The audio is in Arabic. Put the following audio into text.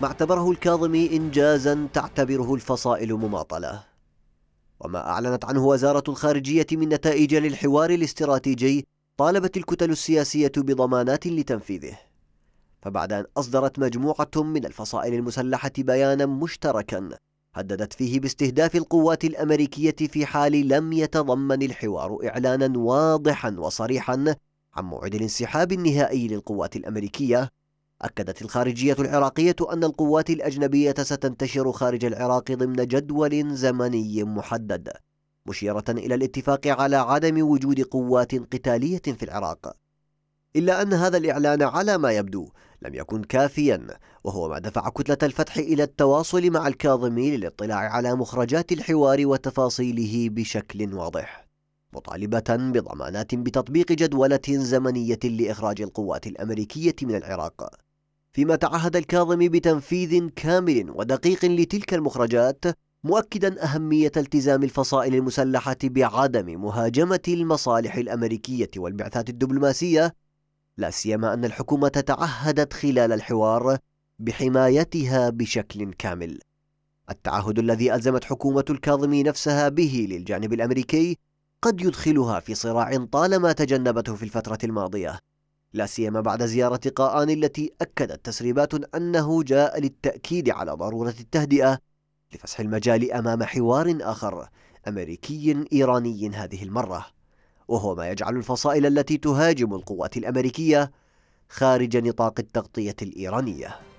ما اعتبره الكاظمي إنجازا تعتبره الفصائل مماطلة وما أعلنت عنه وزارة الخارجية من نتائج للحوار الاستراتيجي طالبت الكتل السياسية بضمانات لتنفيذه فبعد أن أصدرت مجموعة من الفصائل المسلحة بيانا مشتركا هددت فيه باستهداف القوات الأمريكية في حال لم يتضمن الحوار إعلانا واضحا وصريحا عن موعد الانسحاب النهائي للقوات الأمريكية أكدت الخارجية العراقية أن القوات الأجنبية ستنتشر خارج العراق ضمن جدول زمني محدد مشيرة إلى الاتفاق على عدم وجود قوات قتالية في العراق إلا أن هذا الإعلان على ما يبدو لم يكن كافيا وهو ما دفع كتلة الفتح إلى التواصل مع الكاظمي للاطلاع على مخرجات الحوار وتفاصيله بشكل واضح مطالبة بضمانات بتطبيق جدولة زمنية لإخراج القوات الأمريكية من العراق فيما تعهد الكاظمي بتنفيذ كامل ودقيق لتلك المخرجات مؤكدا أهمية التزام الفصائل المسلحة بعدم مهاجمة المصالح الأمريكية والبعثات الدبلوماسية لا سيما أن الحكومة تعهدت خلال الحوار بحمايتها بشكل كامل التعهد الذي ألزمت حكومة الكاظمي نفسها به للجانب الأمريكي قد يدخلها في صراع طالما تجنبته في الفترة الماضية لا سيما بعد زيارة قاآن التي أكدت تسريبات أنه جاء للتأكيد على ضرورة التهدئة لفسح المجال أمام حوار آخر أمريكي إيراني هذه المرة وهو ما يجعل الفصائل التي تهاجم القوات الأمريكية خارج نطاق التغطية الإيرانية